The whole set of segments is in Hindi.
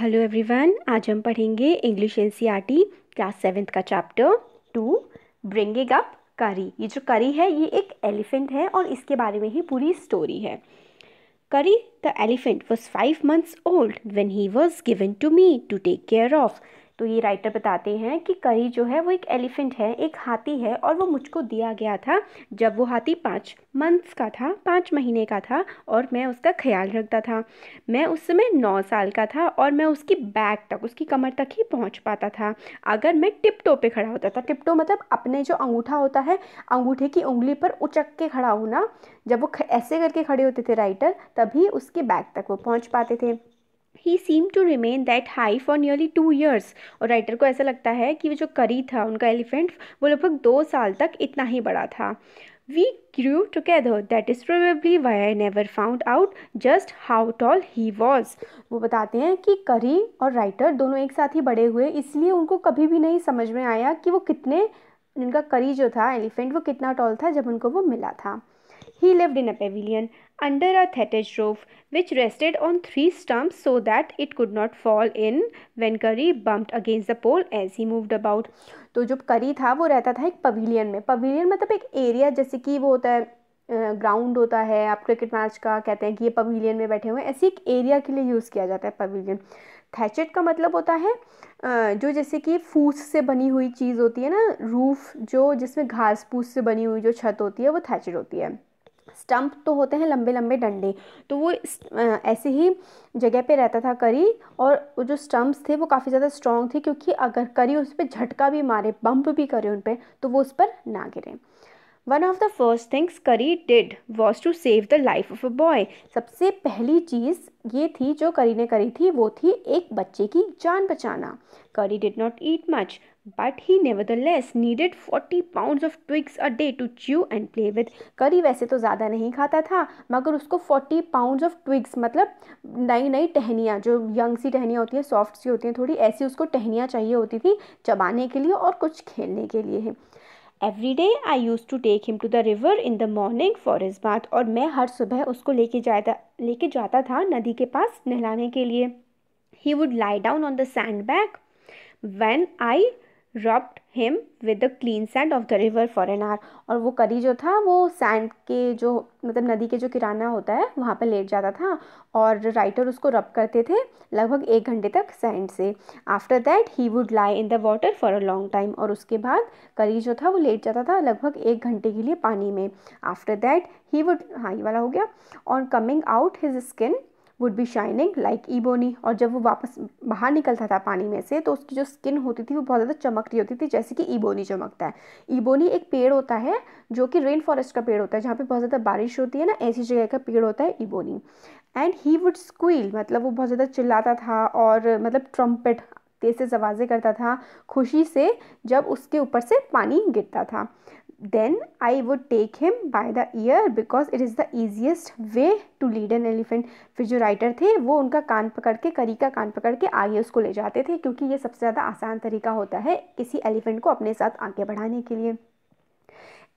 हेलो एवरीवन आज हम पढ़ेंगे इंग्लिश एन क्लास सेवेंथ का chapter two bringing up Kari ये जो करी है ये एक एलिफेंट है और इसके बारे में ही पूरी स्टोरी है Kari the elephant was five months old when he was given to me to take care of तो ये राइटर बताते हैं कि करी जो है वो एक एलिफेंट है एक हाथी है और वो मुझको दिया गया था जब वो हाथी पाँच मंथ्स का था पाँच महीने का था और मैं उसका ख्याल रखता था मैं उस समय नौ साल का था और मैं उसकी बैक तक उसकी कमर तक ही पहुंच पाता था अगर मैं टिपटो पे खड़ा होता था टिपटो मतलब अपने जो अंगूठा होता है अंगूठे की उंगली पर उचक के खड़ा होना जब वो ऐसे करके खड़े होते थे राइटर तभी उसके बैग तक वो पहुँच पाते थे he seem to remain that high for nearly two years और राइटर को ऐसा लगता है कि वो जो करी था उनका एलिफेंट वो लगभग दो साल तक इतना ही बड़ा था we grew together that is probably why I never found out just how tall he was वो बताते हैं कि करी और राइटर दोनों एक साथ ही बड़े हुए इसलिए उनको कभी भी नहीं समझ में आया कि वो कितने उनका करी जो था एलिफेंट वो कितना टॉल था जब उनको वो मिला था He lived in a pavilion under a thatched roof which rested on three stumps so that it could not fall in when curry bumped against the pole as he moved about. तो जो करी था वो रहता था एक पवीलियन में पवीलियन मतलब एक एरिया जैसे कि वो होता है ग्राउंड होता है आप क्रिकेट मैच का कहते हैं कि ये पवीलियन में बैठे हुए हैं ऐसे एक एरिया के लिए यूज़ किया जाता है पवीलियन थैचेट का मतलब होता है जो जैसे कि फूस से बनी हुई चीज़ होती है ना रूफ़ जो जिसमें घास फूस से बनी हुई जो छत होती है वो थैचेट होती है स्टम्प तो होते हैं लंबे लंबे डंडे तो वो ऐसे ही जगह पे रहता था करी और वो जो स्टंप्स थे वो काफ़ी ज़्यादा स्ट्रॉन्ग थे क्योंकि अगर करी उस पर झटका भी मारे बम्प भी करे उन पर तो वो उस पर ना गिरे one of the first things Kari did was to save the life of a boy सबसे पहली चीज़ ये थी जो करी ने करी थी वो थी एक बच्चे की जान बचाना Kari did not eat much but he nevertheless needed forty pound of twigs a day to chew and play with Kari वैसे तो ज़्यादा नहीं खाता था मगर उसको फोर्टी पाउंड ऑफ ट्विग्स मतलब नई नई टहनियाँ जो यंग सी टहनियाँ होती हैं सॉफ्ट सी होती हैं थोड़ी ऐसी उसको टहनियाँ चाहिए होती थी चबाने के लिए और कुछ खेलने के लिए है every day I used to take him to the river in the morning for his bath और मैं हर सुबह उसको लेके जाता लेके जाता था नदी के पास नहलाने के लिए he would lie down on the sand bag when I rubbed him with the clean sand of the river for an hour और वो करी जो था वो सैंड के जो मतलब नदी के जो किराना होता है वहाँ पर लेट जाता था और राइटर उसको रब करते थे लगभग एक घंटे तक सैंड से after that he would lie in the water for a long time और उसके बाद करी जो था वो लेट जाता था लगभग एक घंटे के लिए पानी में आफ्टर दैट ही वुड हाँ ये वाला हो गया और coming out his skin would be shining like ebony और जब वो वापस बाहर निकलता था पानी में से तो उसकी जो स्किन होती थी वो बहुत ज़्यादा चमक रही होती थी जैसे कि ईबोनी चमकता है ईबोनी एक पेड़ होता है जो कि रेन फॉरेस्ट का पेड़ होता है जहाँ पे बहुत ज़्यादा बारिश होती है ना ऐसी जगह का पेड़ होता है ebony and he would squeal मतलब वो बहुत ज़्यादा चिल्लाता था और मतलब ट्रम्पेट तेज से आवाज़ें करता था खुशी से जब उसके ऊपर से पानी गिरता था then i would take him by the ear because it is the easiest way to lead an elephant फिर जो राइटर थे वो उनका कान पकड़ के करी का कान पकड़ के आगे उसको ले जाते थे क्योंकि ये सबसे ज़्यादा आसान तरीका होता है किसी एलिफेंट को अपने साथ आगे बढ़ाने के लिए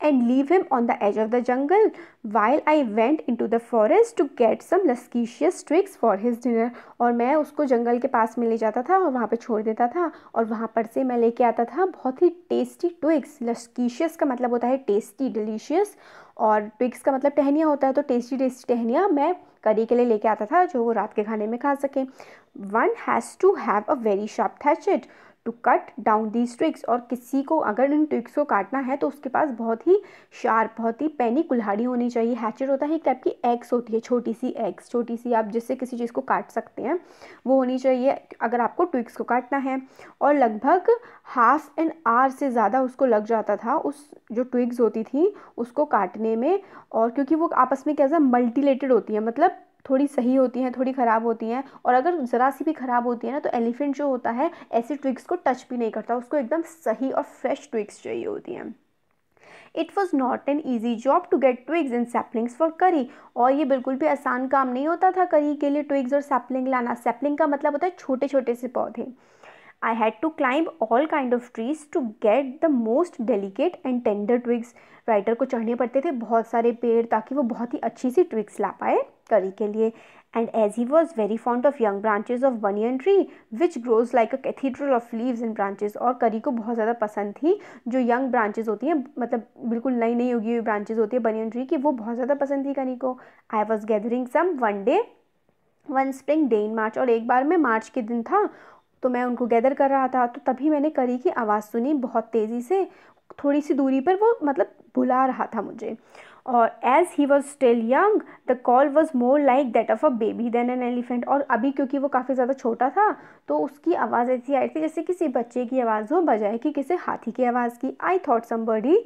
and leave him on the edge of the jungle while I went into the forest to get some luscious twigs for his dinner और मैं उसको जंगल के पास में ले जाता था और वहाँ पे छोड़ देता था और वहाँ पर से मैं लेके आता था बहुत ही टेस्टी ट्विग्स लस्कीशियस का मतलब होता है टेस्टी डिलीशियस और ट्विग्स का मतलब टहनिया होता है तो टेस्टी टेस्टी टहनिया मैं करी के लिए लेके आता था जो वो रात के खाने में खा सकें one has to have a very sharp hatchet to cut down these twigs और किसी को अगर इन ट्रिक्स को काटना है तो उसके पास बहुत ही शार्प बहुत ही पैनी कुल्हाड़ी होनी चाहिए हैचर होता है एक टाइप की एग्स होती है छोटी सी एग्स छोटी सी आप जिससे किसी चीज़ को काट सकते हैं वो होनी चाहिए अगर आपको ट्विक्स को काटना है और लगभग हाफ एन आवर से ज़्यादा उसको लग जाता था उस जो ट्विक्स होती थी उसको काटने में और क्योंकि वो आपस में कैसा मल्टीलेटेड होती है मतलब थोड़ी सही होती हैं थोड़ी ख़राब होती हैं और अगर ज़रा सी भी ख़राब होती है ना तो एलिफेंट जो होता है ऐसी ट्विक्स को टच भी नहीं करता उसको एकदम सही और फ्रेश ट्विक्स चाहिए होती हैं it was not an easy job to get twigs and saplings for Kari और ये बिल्कुल भी आसान काम नहीं होता था करी के लिए ट्विग्स और सेपलिंग लाना सेपलिंग का मतलब होता है छोटे छोटे से पौधे I had to climb all kind of trees to get the most delicate and tender twigs writer को चढ़ने पड़ते थे बहुत सारे पेड़ ताकि वो बहुत ही अच्छी सी ट्विग्स ला पाए curry के लिए and as he was very fond of young branches of banyan tree which grows like a cathedral of leaves and branches और करी को बहुत ज़्यादा पसंद थी जो young branches होती हैं मतलब बिल्कुल नई नई उगी हुई branches होती है banyan tree की वो बहुत ज़्यादा पसंद थी करी को I was gathering some one day one spring day in March और एक बार मैं मार्च के दिन था तो मैं उनको गैदर कर रहा था तो तभी मैंने करी की आवाज़ सुनी बहुत तेज़ी से थोड़ी सी दूरी पर वो मतलब भुला रहा था मुझे और as he was still young the call was more like that of a baby than an elephant और अभी क्योंकि वो काफ़ी ज़्यादा छोटा था तो उसकी आवाज़ ऐसी आई थी जैसे किसी बच्चे की आवाज़ हो बजाय कि किसी हाथी की आवाज़ की I thought somebody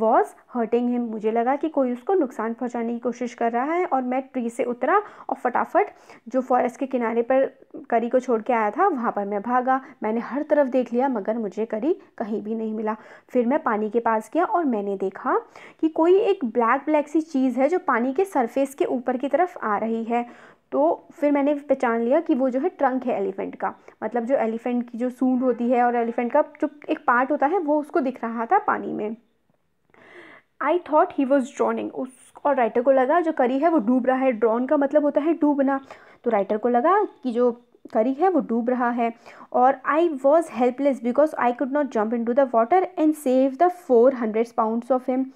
was hurting him मुझे लगा कि कोई उसको नुकसान पहुँचाने की कोशिश कर रहा है और मैं ट्री से उतरा और फटाफट जो फॉरेस्ट के किनारे पर करी को छोड़ के आया था वहाँ पर मैं भागा मैंने हर तरफ देख लिया मगर मुझे करी कहीं भी नहीं मिला फिर मैं पानी के पास गया और मैंने देखा कि कोई एक ब्लैक ब्लैक सी चीज़ है जो पानी के सरफेस के ऊपर की तरफ आ रही है तो फिर मैंने पहचान लिया कि वो जो है ट्रंक है एलिफेंट का मतलब जो एलिफेंट की जो सूंड होती है और एलिफेंट का जो एक पार्ट होता है वो उसको दिख रहा था पानी में I thought he was drowning उस और राइटर को लगा जो करी है वो डूब रहा है ड्रॉन का मतलब होता है डूबना तो राइटर को लगा कि जो करी है वो डूब रहा है और I was helpless because I could not jump into the water and save the four hundred pounds of him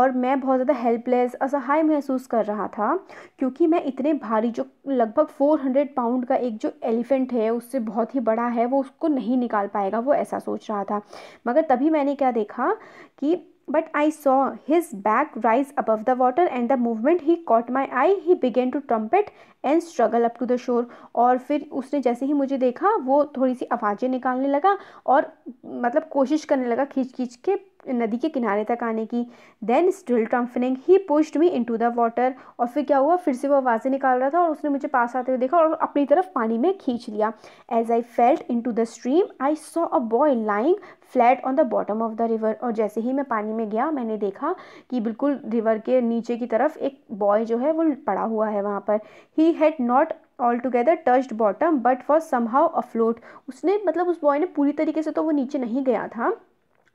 और मैं बहुत ज़्यादा हेल्पलेस असहाय महसूस कर रहा था क्योंकि मैं इतने भारी जो लगभग 400 पाउंड का एक जो एलिफेंट है उससे बहुत ही बड़ा है वो उसको नहीं निकाल पाएगा वो ऐसा सोच रहा था मगर तभी मैंने क्या देखा कि but I saw his back rise above the water and the movement he caught my eye he began to trumpet and struggle up to the shore और फिर उसने जैसे ही मुझे देखा वो थोड़ी सी आवाज़ें निकालने लगा और मतलब कोशिश करने लगा खींच खींच के नदी के किनारे तक आने की then still trumpeting he pushed me into the water और फिर क्या हुआ फिर से वो आवाज़ें निकाल रहा था और उसने मुझे पास आते हुए देखा और अपनी तरफ पानी में खींच लिया as I fell into the stream I saw a boy lying flat on the bottom of the river और जैसे ही मैं पानी में गया मैंने देखा कि बिल्कुल रिवर के नीचे की तरफ एक बॉय जो है वो पड़ा हुआ है वहाँ पर he had not altogether touched bottom but for somehow afloat उसने मतलब उस बॉय ने पूरी तरीके से तो वो नीचे नहीं गया था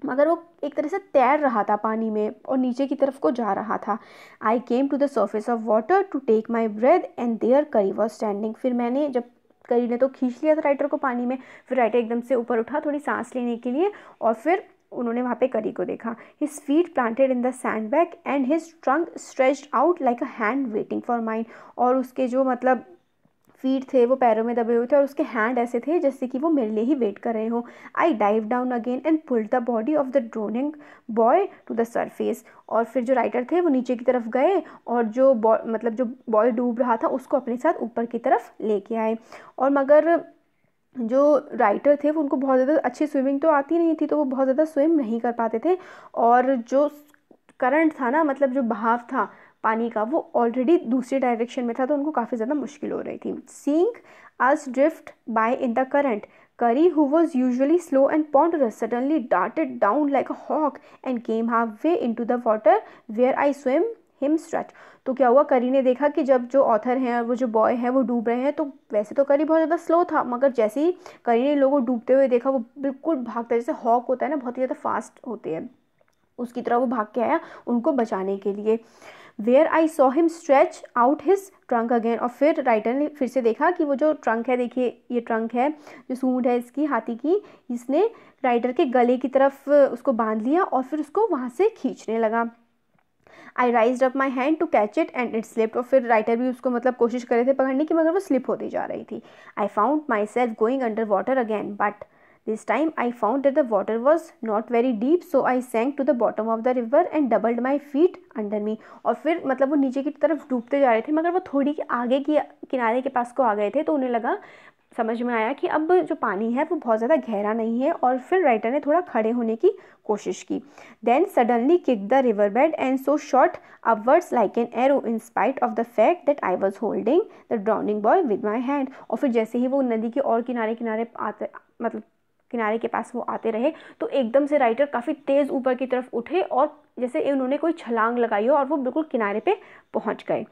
मगर वो एक तरह से तैर रहा था पानी में और नीचे की तरफ को जा रहा था I came to the surface of water to take my breath and there Kari was standing फिर मैंने जब करी ने तो खींच लिया था राइटर को पानी में फिर राइटर एकदम से ऊपर उठा थोड़ी सांस लेने के लिए और फिर उन्होंने वहाँ पे करी को देखा his feet planted in the sand bag and his trunk stretched out like a hand waiting for mine और उसके जो मतलब फीट थे वो पैरों में दबे हुए थे और उसके हैंड ऐसे थे जैसे कि वो मेरे लिए ही वेट कर रहे हो I dive down again and pull the body of the drowning boy to the surface और फिर जो राइटर थे वो नीचे की तरफ गए और जो मतलब जो बॉय डूब रहा था उसको अपने साथ ऊपर की तरफ लेके आए और मगर जो राइटर थे वो उनको बहुत ज़्यादा अच्छी स्विमिंग तो आती नहीं थी तो वो बहुत ज़्यादा स्विम नहीं कर पाते थे और जो करंट था ना मतलब जो बहाव था पानी का वो ऑलरेडी दूसरे डायरेक्शन में था तो उनको काफ़ी ज़्यादा मुश्किल हो रही थी seeing us drift by in the current Kari who was who slow and slow suddenly darted down like a hawk and came half way into the water where I swim him stretch तो क्या हुआ करी ने देखा कि जब जो ऑथर हैं और वो जो बॉय है वो डूब रहे हैं तो वैसे तो करी बहुत ज़्यादा स्लो था मगर जैसे ही करी ने लोगों को डूबते हुए देखा वो बिल्कुल भागता है जैसे हॉक होता है ना बहुत ही ज़्यादा फास्ट होते हैं उसकी तरह वो भाग के आया उनको बचाने के लिए where I saw him stretch out his trunk again और फिर राइटर ने फिर से देखा कि वो जो ट्रंक है देखिए ये ट्रंक है जो सूट है इसकी हाथी की इसने राइटर के गले की तरफ उसको बांध लिया और फिर उसको वहाँ से खींचने लगा I raise up my hand to catch it and it slip और फिर राइटर भी उसको मतलब कोशिश कर रहे थे पकड़ने की मगर वो स्लिप होती जा रही थी I found myself going under water again but This time I found that the water was not very deep so I sank to the bottom of the river and doubled my feet under me और फिर मतलब वो नीचे की तरफ डूबते जा रहे थे मगर वो थोड़ी आगे की किनारे के पास को आ गए थे तो उन्हें लगा समझ में आया कि अब जो पानी है वो बहुत ज़्यादा गहरा नहीं है और फिर राइटर ने थोड़ा खड़े होने की कोशिश की then suddenly kick the river bed and so shot upwards like an arrow in spite of the fact that I was holding the drowning boy with my hand और फिर जैसे ही वो नदी के और किनारे किनारे आते मतलब किनारे के पास वो आते रहे तो एकदम से राइटर काफ़ी तेज़ ऊपर की तरफ उठे और जैसे उन्होंने कोई छलांग लगाई हो और वो बिल्कुल किनारे पे पहुंच गए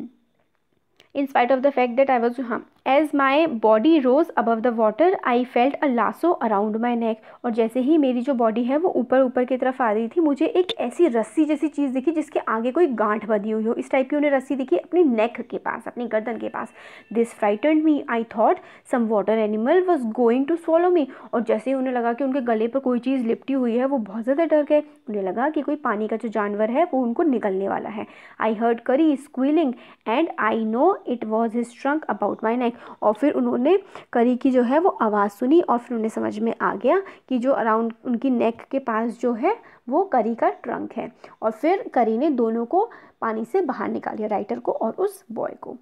in spite of the fact that I was हाँ as my body rose above the water I felt a lasso around my neck और जैसे ही मेरी जो बॉडी है वो ऊपर ऊपर की तरफ आ रही थी मुझे एक ऐसी रस्सी जैसी चीज़ दिखी जिसके आगे कोई गांठ बधी हुई हो इस टाइप की उन्हें रस्सी दिखी अपनी नेक के पास अपनी गर्दन के पास this frightened me I thought some water animal was going to swallow me और जैसे ही उन्हें लगा कि उनके गले पर कोई चीज़ लिपटी हुई है वो बहुत ज़्यादा डर गए उन्हें लगा कि कोई पानी का जो जानवर है वो उनको निकलने वाला है I heard Kari squealing and I know it was his trunk about my neck और फिर उन्होंने करी की जो है वो आवाज़ सुनी और फिर उन्हें समझ में आ गया कि जो अराउंड उनकी नेक के पास जो है वो करी का ट्रंक है और फिर करी ने दोनों को पानी से बाहर निकाल दिया राइटर को और उस बॉय को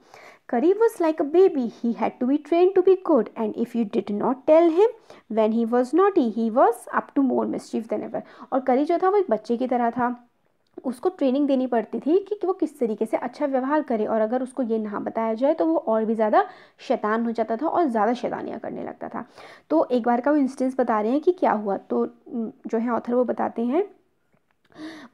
Kari was like a baby he had to be train to be good and if you did not tell him when he was not he was up to more mischief than ever और करी जो था वो एक बच्चे की तरह था उसको ट्रेनिंग देनी पड़ती थी कि, कि वो किस तरीके से अच्छा व्यवहार करे और अगर उसको ये ना बताया जाए तो वो और भी ज़्यादा शैतान हो जाता था और ज़्यादा शैतानियाँ करने लगता था तो एक बार का वो इंस्टेंस बता रहे हैं कि क्या हुआ तो जो है ऑथर वो बताते हैं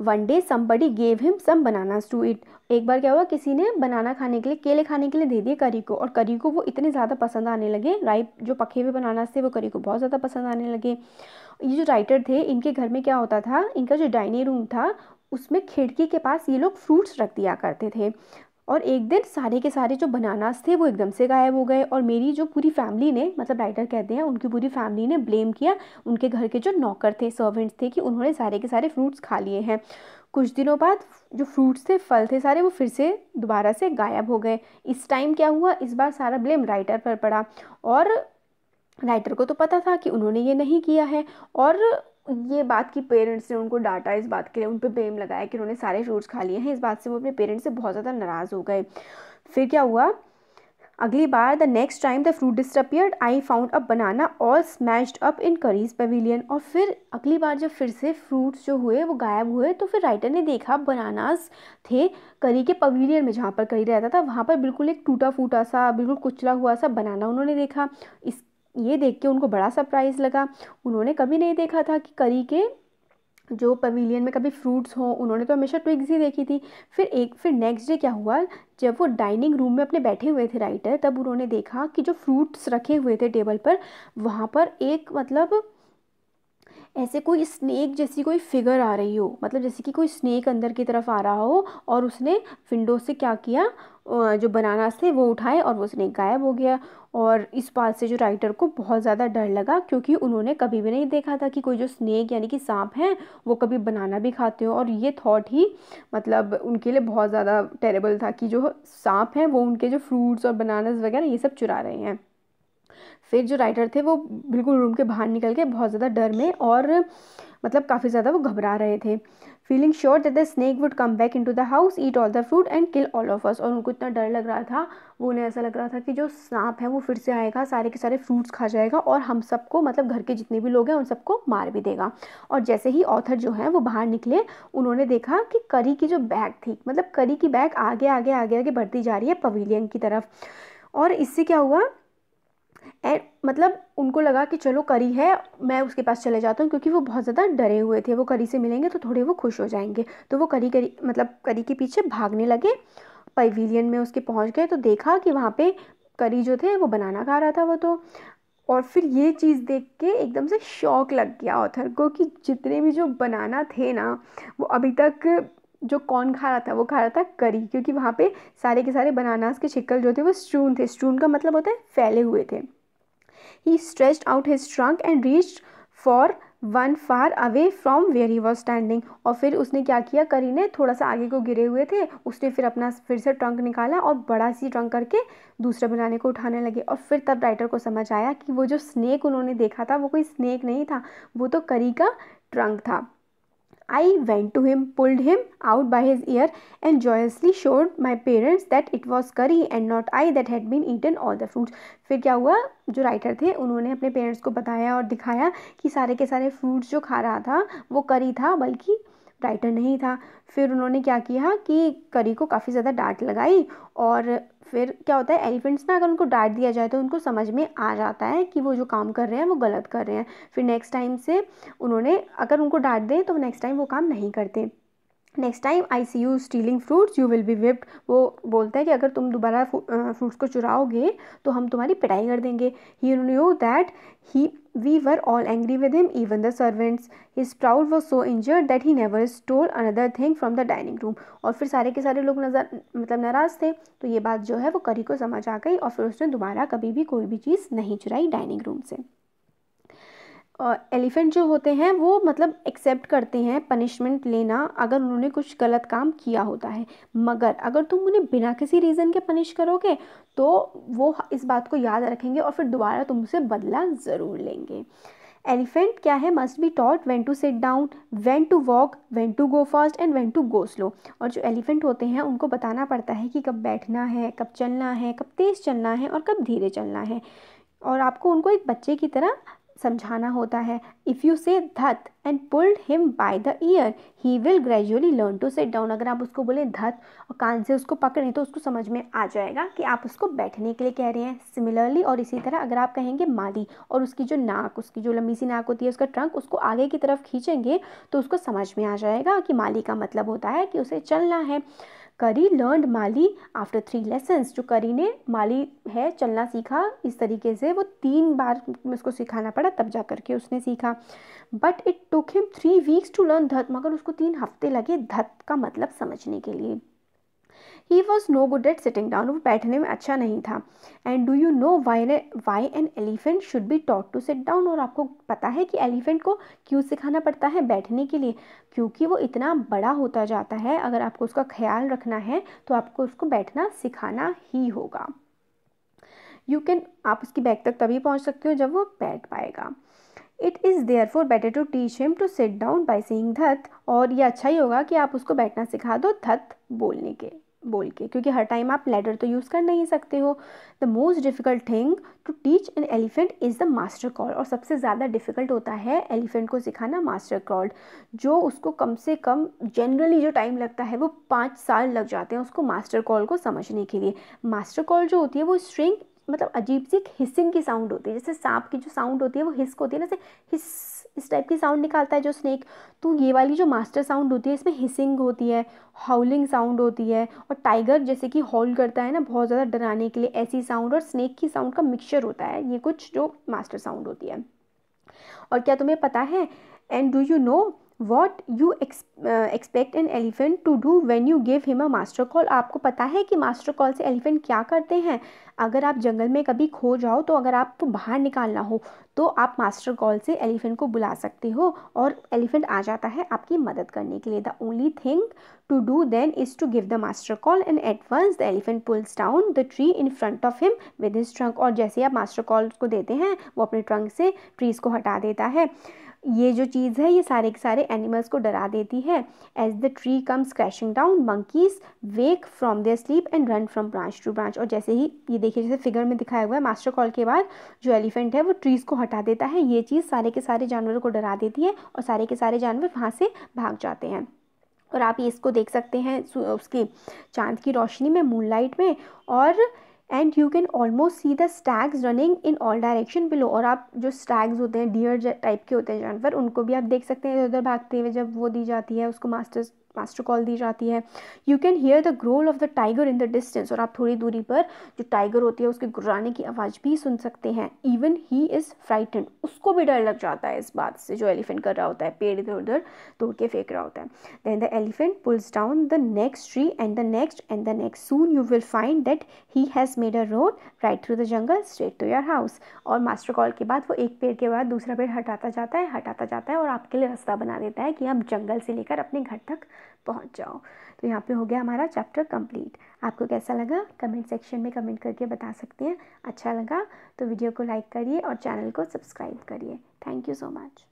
one day somebody gave him some banana to eat एक बार क्या हुआ किसी ने बनाना खाने के लिए केले खाने के लिए दे दिए करी को और करी को वो इतने ज़्यादा पसंद आने लगे राइप जो पके हुए बनाना थे वो करी को बहुत ज़्यादा पसंद आने लगे ये जो राइटर थे इनके घर में क्या होता था इनका जो डाइनिंग रूम था उसमें खिड़की के पास ये लोग फ्रूट्स रख दिया करते थे और एक दिन सारे के सारे जो बनानास थे वो एकदम से गायब हो गए और मेरी जो पूरी फैमिली ने मतलब राइटर कहते हैं उनकी पूरी फैमिली ने ब्लेम किया उनके घर के जो नौकर थे सर्वेंट्स थे कि उन्होंने सारे के सारे फ्रूट्स खा लिए हैं कुछ दिनों बाद जो फ्रूट्स थे फल थे सारे वो फिर से दोबारा से गायब हो गए इस टाइम क्या हुआ इस बार सारा ब्लेम राइटर पर पड़ा और राइटर को तो पता था कि उन्होंने ये नहीं किया है और ये बात की पेरेंट्स ने उनको डांटा इस बात के लिए उन पर ब्लेम लगाया कि उन्होंने सारे फ्रूट्स खा लिए हैं इस बात से वो अपने पेरेंट्स से बहुत ज़्यादा नाराज़ हो गए फिर क्या हुआ अगली बार the next time the fruit disappeared I found a banana all smashed up in Kari's pavilion और फिर अगली बार जब फिर से फ्रूट्स जो हुए वो गायब हुए तो फिर राइटर ने देखा बनानास थे करी के पवेलियन में जहाँ पर करी रहता था वहाँ पर बिल्कुल एक टूटा फूटा सा बिल्कुल कुचला हुआ सा बनाना उन्होंने देखा इस ये देख के उनको बड़ा सरप्राइज़ लगा उन्होंने कभी नहीं देखा था कि करी के जो पवीलियन में कभी फ्रूट्स हों उन्होंने तो हमेशा ट्विग्स ही देखी थी फिर एक फिर नेक्स्ट डे क्या हुआ जब वो डाइनिंग रूम में अपने बैठे हुए थे राइटर तब उन्होंने देखा कि जो फ्रूट्स रखे हुए थे टेबल पर वहाँ पर एक मतलब ऐसे कोई स्नैक जैसी कोई फिगर आ रही हो मतलब जैसे कि कोई स्नैक अंदर की तरफ आ रहा हो और उसने विंडो से क्या किया जो बनानास थे वो उठाए और वो स्नैक गायब हो गया और इस बात से जो राइटर को बहुत ज़्यादा डर लगा क्योंकि उन्होंने कभी भी नहीं देखा था कि कोई जो स्नैक यानी कि सांप हैं वो कभी बनाना भी खाते हो और ये थॉट ही मतलब उनके लिए बहुत ज़्यादा टेरेबल था कि जो सांप हैं वो उनके जो फ्रूट्स और बनानास वगैरह ये सब चुरा रहे हैं फिर जो राइटर थे वो बिल्कुल रूम के बाहर निकल के बहुत ज़्यादा डर में और मतलब काफ़ी ज़्यादा वो घबरा रहे थे feeling sure that the snake would come back into the house eat all the fruit and kill all of us और उनको इतना डर लग रहा था वो उन्हें ऐसा लग रहा था कि जो सांप है वो फिर से आएगा सारे के सारे फ्रूट्स खा जाएगा और हम सबको मतलब घर के जितने भी लोग हैं उन सबको मार भी देगा और जैसे ही ऑथर जो है वो बाहर निकले उन्होंने देखा कि करी की जो बैग थी मतलब करी की बैग आगे आगे आगे आगे बढ़ती जा रही है पवीलियन की तरफ और इससे क्या हुआ एंड मतलब उनको लगा कि चलो करी है मैं उसके पास चले जाता हूँ क्योंकि वो बहुत ज़्यादा डरे हुए थे वो करी से मिलेंगे तो थोड़े वो खुश हो जाएंगे तो वो करी करी मतलब करी के पीछे भागने लगे पवीलियन में उसके पहुँच गए तो देखा कि वहाँ पर करी जो थे वो बनाना खा रहा था वो तो और फिर ये चीज़ देख के एकदम से शौक लग गया ऑथर को कि जितने भी जो बनाना थे ना वो अभी तक जो कौन खा रहा था वो खा रहा था करी क्योंकि वहाँ पे सारे के सारे बनानास के छिक्कल जो थे वो स्ट्रून थे स्ट्रून का मतलब होता है फैले हुए थे He stretched out his trunk and reached for one far away from where he was standing और फिर उसने क्या किया करी ने थोड़ा सा आगे को गिरे हुए थे उसने फिर अपना फिर से ट्रंक निकाला और बड़ा सी ट्रंक करके दूसरे बनाने को उठाने लगे और फिर तब राइटर को समझ आया कि वो जो स्नैक उन्होंने देखा था वो कोई स्नेक नहीं था वो तो करी का ट्रंक था I went to him, pulled him out by his ear, and joyously showed my parents that it was curry and not I that had been eaten all the fruits. फिर क्या हुआ जो राइटर थे उन्होंने अपने पेरेंट्स को बताया और दिखाया कि सारे के सारे फ्रूट्स जो खा रहा था वो करी था बल्कि राइटर नहीं था फिर उन्होंने क्या किया कि करी को काफ़ी ज़्यादा डांट लगाई और फिर क्या होता है एलिफेंट्स ना अगर उनको डांट दिया जाए तो उनको समझ में आ जाता है कि वो जो काम कर रहे हैं वो गलत कर रहे हैं फिर नेक्स्ट टाइम से उन्होंने अगर उनको डांट दें तो नेक्स्ट टाइम वो काम नहीं करते next time I see you stealing fruits you will be whipped वो बोलता है कि अगर तुम दोबारा फ्रूट्स को चुराओगे तो हम तुम्हारी पिटाई कर देंगे he knew that he we were all angry with him even the servants his proud was so injured that he never stole another thing from the dining room और फिर सारे के सारे लोग नजर मतलब नाराज़ थे तो ये बात जो है वो करी को समझ आ गई और फिर उसने दोबारा कभी भी कोई भी चीज़ नहीं चुराई डाइनिंग रूम से एलिफेंट जो होते हैं वो मतलब एक्सेप्ट करते हैं पनिशमेंट लेना अगर उन्होंने कुछ गलत काम किया होता है मगर अगर तुम उन्हें बिना किसी रीज़न के पनिश करोगे तो वो इस बात को याद रखेंगे और फिर दोबारा तुम उसे बदला ज़रूर लेंगे एलिफेंट क्या है must be taught when to sit down when to walk when to go fast and when to go slow और जो एलिफेंट होते हैं उनको बताना पड़ता है कि कब बैठना है कब चलना है कब तेज़ चलना है और कब धीरे चलना है और आपको उनको एक बच्चे की तरह समझाना होता है इफ़ यू से धत and pulled him by the ear he will gradually learn to sit down अगर आप उसको बोले धत और कान से उसको पकड़ें तो उसको समझ में आ जाएगा कि आप उसको बैठने के लिए कह रहे हैं सिमिलरली और इसी तरह अगर आप कहेंगे मादी और उसकी जो नाक उसकी जो लंबी सी नाक होती है उसका ट्रंक उसको आगे की तरफ खींचेंगे तो उसको समझ में आ जाएगा कि माली का मतलब होता है कि उसे चलना है Kari learn mainly after three lessons जो करी ने माली है चलना सीखा इस तरीके से वो तीन बार उसको सिखाना पड़ा तब जा करके उसने सीखा but it took him three weeks to learn धत मगर उसको तीन हफ्ते लगे धत का मतलब समझने के लिए he was no good at sitting down वो बैठने में अच्छा नहीं था and do you know why why an elephant should be taught to sit down और आपको पता है कि एलिफेंट को क्यों सिखाना पड़ता है बैठने के लिए क्योंकि वो इतना बड़ा होता जाता है अगर आपको उसका ख्याल रखना है तो आपको उसको बैठना सिखाना ही होगा यू कैन आप उसकी बैग तक तभी पहुँच सकते हो जब वो बैठ पाएगा it is therefore better to teach him to sit down by saying धत और ये अच्छा ही होगा कि आप उसको बैठना सिखा दो धत बोलने के बोल के क्योंकि हर टाइम आप लेटर तो यूज़ कर नहीं सकते हो the most difficult thing to teach an elephant is the master call और सबसे ज़्यादा डिफ़िकल्ट होता है एलिफेंट को सिखाना मास्टर कॉल जो उसको कम से कम जनरली जो टाइम लगता है वो पाँच साल लग जाते हैं उसको मास्टर कॉल को समझने के लिए मास्टर कॉल जो होती है वो स्ट्रिंग मतलब अजीब सी एक हिसिंग की साउंड होती है जैसे सांप की जो साउंड होती है वो हिस्क होती है ना जैसे हिस्स इस टाइप की साउंड निकालता है जो स्नैक तो ये वाली जो मास्टर साउंड होती है इसमें हिसिंग होती है हाउलिंग साउंड होती है और टाइगर जैसे कि हॉल करता है ना बहुत ज़्यादा डराने के लिए ऐसी साउंड और स्नैक की साउंड का मिक्सचर होता है ये कुछ जो मास्टर साउंड होती है और क्या तुम्हें पता है and do you know what you expect an elephant to do when you give him a master call आपको पता है कि मास्टर कॉल से एलिफेंट क्या करते हैं अगर आप जंगल में कभी खो जाओ तो अगर आपको बाहर निकालना हो तो आप मास्टर कॉल से एलिफेंट को बुला सकते हो और एलिफेंट आ जाता है आपकी मदद करने के लिए the only thing to do then is to give the master call and advance the elephant pulls down the tree in front of him with his trunk और जैसे आप मास्टर कॉल को देते हैं वो अपने ट्रंक से ट्रीज़ को हटा देता है ये जो चीज़ है ये सारे के सारे एनिमल्स को डरा देती है as the tree comes crashing down monkeys wake from their sleep and run from branch to branch और जैसे ही ये देखिए जैसे फिगर में दिखाया हुआ है मास्टर कॉल के बाद जो एलिफेंट है वो ट्रीज़ को हटा देता है ये चीज़ सारे के सारे जानवरों को डरा देती है और सारे के सारे जानवर वहाँ से भाग जाते हैं और आप ये इसको देख सकते हैं उसकी चांद की रोशनी में मूनलाइट में और and you can almost see the stags running in all direction below और आप जो स्टैग्स होते हैं डियर टाइप के होते हैं जानवर उनको भी आप देख सकते हैं इधर उधर भागते हुए जब वो दी जाती है उसको मास्टर्स मास्टर कॉल दी जाती है you can hear the growl of the tiger in the distance और आप थोड़ी दूरी पर जो टाइगर होती है उसके गुर्राने की आवाज़ भी सुन सकते हैं इवन ही इज़ फ्राइटेंड उसको भी डर लग जाता है इस बात से जो एलिफेंट कर रहा होता है पेड़ इधर उधर तोड़ के फेंक रहा होता है then the elephant pulls down the next tree and the next and the next soon you will find that he has made a road right through the jungle straight to your house और मास्टर कॉल के बाद वो एक पेड़ के बाद दूसरा पेड़ हटाता जाता है हटाता जाता है और आपके लिए रास्ता बना देता है कि आप जंगल से लेकर अपने घर तक पहुंच जाओ तो यहाँ पे हो गया हमारा चैप्टर कंप्लीट आपको कैसा लगा कमेंट सेक्शन में कमेंट करके बता सकते हैं अच्छा लगा तो वीडियो को लाइक करिए और चैनल को सब्सक्राइब करिए थैंक यू सो मच